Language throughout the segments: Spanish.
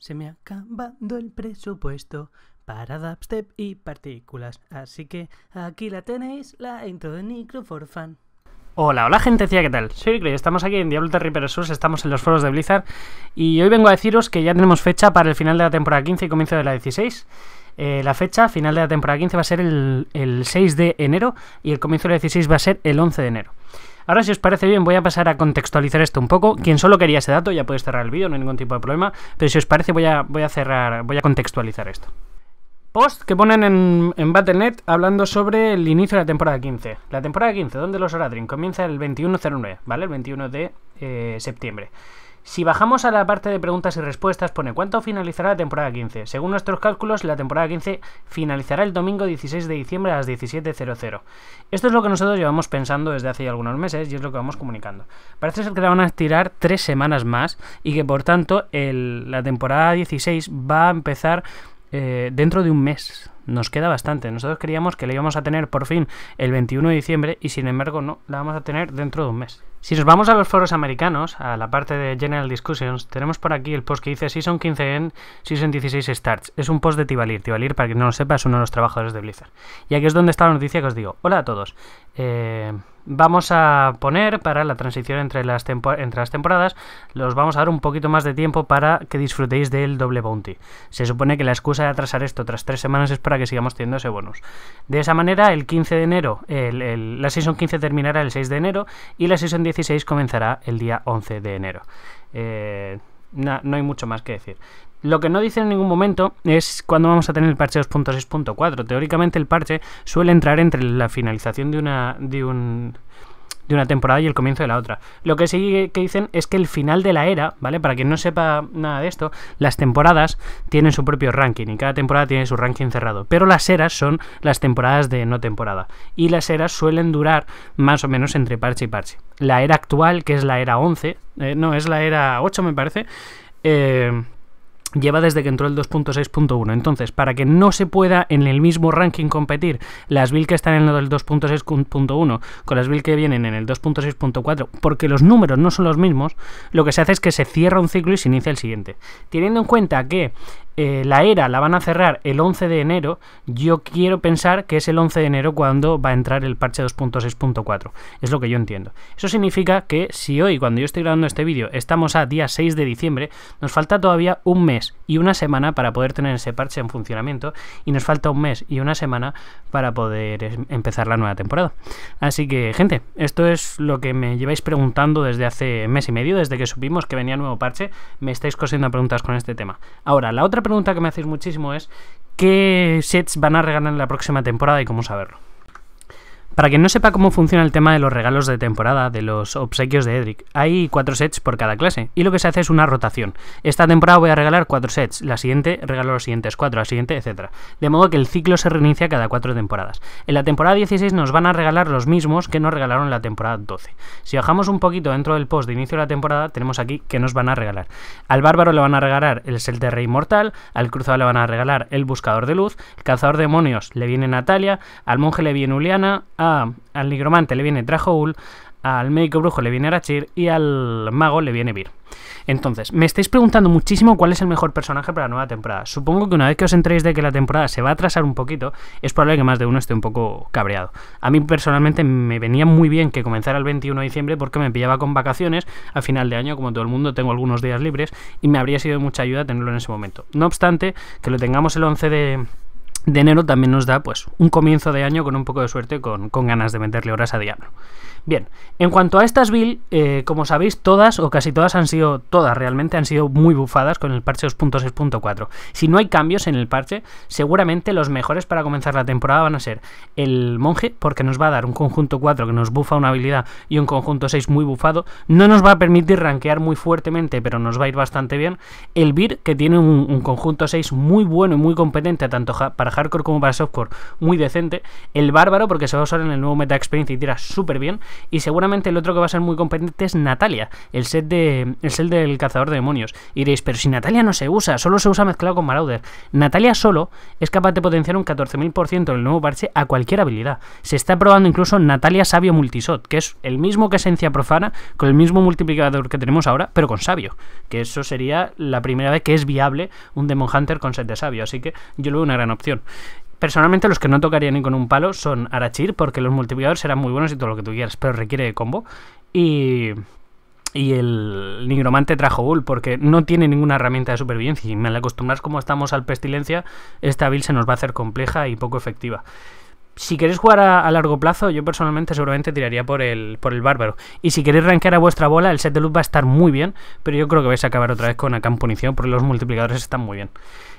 Se me ha acabado el presupuesto para dubstep y partículas, así que aquí la tenéis, la intro de Nicroforfan. Hola, hola gente, ¿qué tal? Soy Nicro estamos aquí en Diablo Reaper Resource, estamos en los foros de Blizzard y hoy vengo a deciros que ya tenemos fecha para el final de la temporada 15 y comienzo de la 16. Eh, la fecha final de la temporada 15 va a ser el, el 6 de enero y el comienzo de la 16 va a ser el 11 de enero. Ahora, si os parece bien, voy a pasar a contextualizar esto un poco. Quien solo quería ese dato ya puede cerrar el vídeo, no hay ningún tipo de problema. Pero si os parece, voy a, voy a cerrar, voy a contextualizar esto. Post que ponen en, en Battle.net hablando sobre el inicio de la temporada 15. La temporada 15, ¿dónde los Oradrin comienza el 21.09, ¿vale? El 21 de eh, septiembre. Si bajamos a la parte de preguntas y respuestas, pone ¿cuánto finalizará la temporada 15? Según nuestros cálculos, la temporada 15 finalizará el domingo 16 de diciembre a las 17.00. Esto es lo que nosotros llevamos pensando desde hace algunos meses y es lo que vamos comunicando. Parece ser que la van a estirar tres semanas más y que por tanto la temporada 16 va a empezar eh, dentro de un mes. Nos queda bastante. Nosotros creíamos que la íbamos a tener por fin el 21 de diciembre y sin embargo no, la vamos a tener dentro de un mes. Si nos vamos a los foros americanos, a la parte de General Discussions, tenemos por aquí el post que dice Season 15 en Season 16 Starts. Es un post de Tibalir. Tibalir, para que no lo sepa, es uno de los trabajadores de Blizzard. Y aquí es donde está la noticia que os digo. Hola a todos. Eh, vamos a poner para la transición entre las, entre las temporadas, los vamos a dar un poquito más de tiempo para que disfrutéis del doble bounty. Se supone que la excusa de atrasar esto tras tres semanas es para que sigamos teniendo ese bonus. De esa manera, el 15 de enero, la Season 15 terminará el 6 de enero y la Season 16 comenzará el día 11 de enero. Eh, no hay mucho más que decir. Lo que no dice en ningún momento es cuando vamos a tener el parche 2.6.4. Teóricamente el parche suele entrar entre la finalización de una, de un, de una temporada y el comienzo de la otra. Lo que sí que dicen es que el final de la era, ¿vale? Para quien no sepa nada de esto, las temporadas tienen su propio ranking y cada temporada tiene su ranking cerrado. Pero las eras son las temporadas de no temporada. Y las eras suelen durar más o menos entre parche y parche. La era actual, que es la era 11, eh, no, es la era 8 me parece, eh, lleva desde que entró el 2.6.1. Entonces, para que no se pueda en el mismo ranking competir las build que están en el 2.6.1 con las build que vienen en el 2.6.4, porque los números no son los mismos, lo que se hace es que se cierra un ciclo y se inicia el siguiente. Teniendo en cuenta que eh, la era la van a cerrar el 11 de enero, yo quiero pensar que es el 11 de enero cuando va a entrar el parche 2.6.4. Es lo que yo entiendo. Eso significa que si hoy, cuando yo estoy grabando este vídeo, estamos a día 6 de diciembre, nos falta todavía un mes y una semana para poder tener ese parche en funcionamiento y nos falta un mes y una semana para poder em, empezar la nueva temporada. Así que, gente, esto es lo que me lleváis preguntando desde hace mes y medio, desde que supimos que venía nuevo parche, me estáis cosiendo preguntas con este tema. Ahora, la otra pregunta pregunta que me hacéis muchísimo es ¿qué sets van a regalar en la próxima temporada y cómo saberlo? Para quien no sepa cómo funciona el tema de los regalos de temporada, de los obsequios de Edric, hay cuatro sets por cada clase y lo que se hace es una rotación. Esta temporada voy a regalar cuatro sets, la siguiente regalo los siguientes cuatro, la siguiente, etc. De modo que el ciclo se reinicia cada cuatro temporadas. En la temporada 16 nos van a regalar los mismos que nos regalaron la temporada 12. Si bajamos un poquito dentro del post de inicio de la temporada, tenemos aquí que nos van a regalar. Al bárbaro le van a regalar el set de rey mortal, al cruzado le van a regalar el buscador de luz, el cazador de demonios le viene Natalia, al monje le viene Uliana, al nigromante le viene Drahoul, al médico brujo le viene Arachir y al mago le viene Vir. Entonces, me estáis preguntando muchísimo cuál es el mejor personaje para la nueva temporada. Supongo que una vez que os entréis de que la temporada se va a atrasar un poquito, es probable que más de uno esté un poco cabreado. A mí personalmente me venía muy bien que comenzara el 21 de diciembre porque me pillaba con vacaciones. A final de año, como todo el mundo, tengo algunos días libres y me habría sido de mucha ayuda tenerlo en ese momento. No obstante, que lo tengamos el 11 de de enero también nos da pues un comienzo de año con un poco de suerte, con, con ganas de meterle horas a Diablo. Bien, en cuanto a estas build, eh, como sabéis, todas o casi todas han sido, todas realmente han sido muy bufadas con el parche 2.6.4. Si no hay cambios en el parche, seguramente los mejores para comenzar la temporada van a ser el monje, porque nos va a dar un conjunto 4 que nos bufa una habilidad y un conjunto 6 muy bufado. No nos va a permitir rankear muy fuertemente, pero nos va a ir bastante bien. El Vir, que tiene un, un conjunto 6 muy bueno y muy competente, tanto para hardcore como para softcore muy decente. El bárbaro, porque se va a usar en el nuevo Meta Experience y tira súper bien. Y seguramente el otro que va a ser muy competente es Natalia, el set, de, el set del cazador de demonios. Y diréis, pero si Natalia no se usa, solo se usa mezclado con Marauder. Natalia solo es capaz de potenciar un 14.000% en el nuevo parche a cualquier habilidad. Se está probando incluso Natalia Sabio Multisot, que es el mismo que Esencia Profana, con el mismo multiplicador que tenemos ahora, pero con Sabio. Que eso sería la primera vez que es viable un Demon Hunter con set de Sabio. Así que yo lo veo una gran opción. Personalmente los que no tocaría ni con un palo son Arachir, porque los multiplicadores serán muy buenos y todo lo que tú quieras, pero requiere de combo. Y, y el nigromante trajo Bull, porque no tiene ninguna herramienta de supervivencia y la acostumbras como estamos al pestilencia, esta build se nos va a hacer compleja y poco efectiva. Si queréis jugar a, largo plazo, yo personalmente seguramente tiraría por el, por el bárbaro. Y si queréis rankear a vuestra bola, el set de luz va a estar muy bien, pero yo creo que vais a acabar otra vez con acá porque los multiplicadores están muy bien.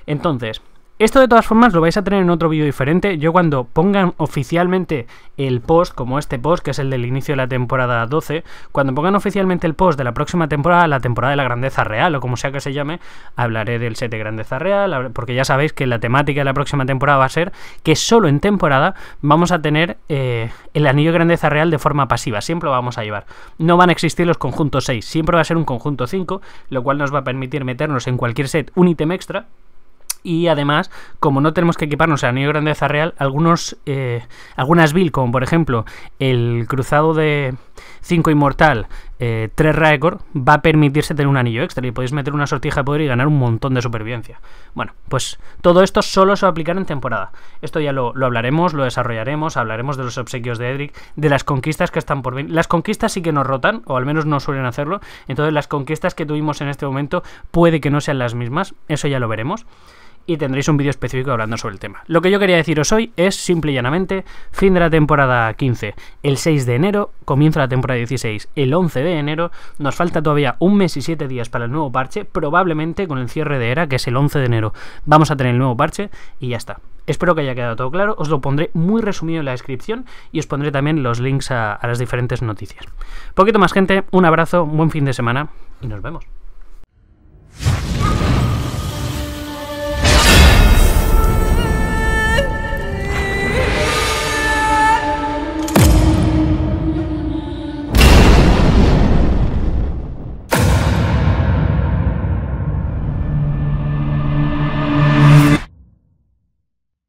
Entonces, esto de todas formas lo vais a tener en otro vídeo diferente. Yo cuando pongan oficialmente el post, como este post, que es el del inicio de la temporada 12, cuando pongan oficialmente el post de la próxima temporada, la temporada de la grandeza real, o como sea que se llame, hablaré del set de grandeza real, porque ya sabéis que la temática de la próxima temporada va a ser que solo en temporada vamos a tener eh, el anillo de grandeza real de forma pasiva, siempre lo vamos a llevar. No van a existir los conjuntos 6, siempre va a ser un conjunto 5, lo cual nos va a permitir meternos en cualquier set un ítem extra, y además, como no tenemos que equiparnos a anillo grandeza real, algunos, eh, algunas builds, como por ejemplo el cruzado de 5 inmortal, 3 eh, Record, va a permitirse tener un anillo extra y podéis meter una sortija de poder y ganar un montón de supervivencia. Bueno, pues todo esto solo se va a aplicar en temporada. Esto ya lo, lo hablaremos, lo desarrollaremos, hablaremos de los obsequios de Edric, de las conquistas que están por venir. Las conquistas sí que nos rotan, o al menos no suelen hacerlo, entonces las conquistas que tuvimos en este momento puede que no sean las mismas, eso ya lo veremos y tendréis un vídeo específico hablando sobre el tema. Lo que yo quería deciros hoy es, simple y llanamente, fin de la temporada 15 el 6 de enero, comienza la temporada 16 el 11 de enero, nos falta todavía un mes y 7 días para el nuevo parche, probablemente con el cierre de era, que es el 11 de enero, vamos a tener el nuevo parche y ya está. Espero que haya quedado todo claro, os lo pondré muy resumido en la descripción y os pondré también los links a, las diferentes noticias. Poquito más gente, un abrazo, buen fin de semana y nos vemos.